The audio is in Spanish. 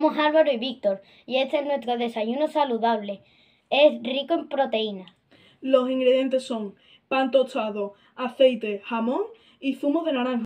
Somos Álvaro y Víctor y este es nuestro desayuno saludable. Es rico en proteínas. Los ingredientes son pan tostado, aceite, jamón y zumo de naranja.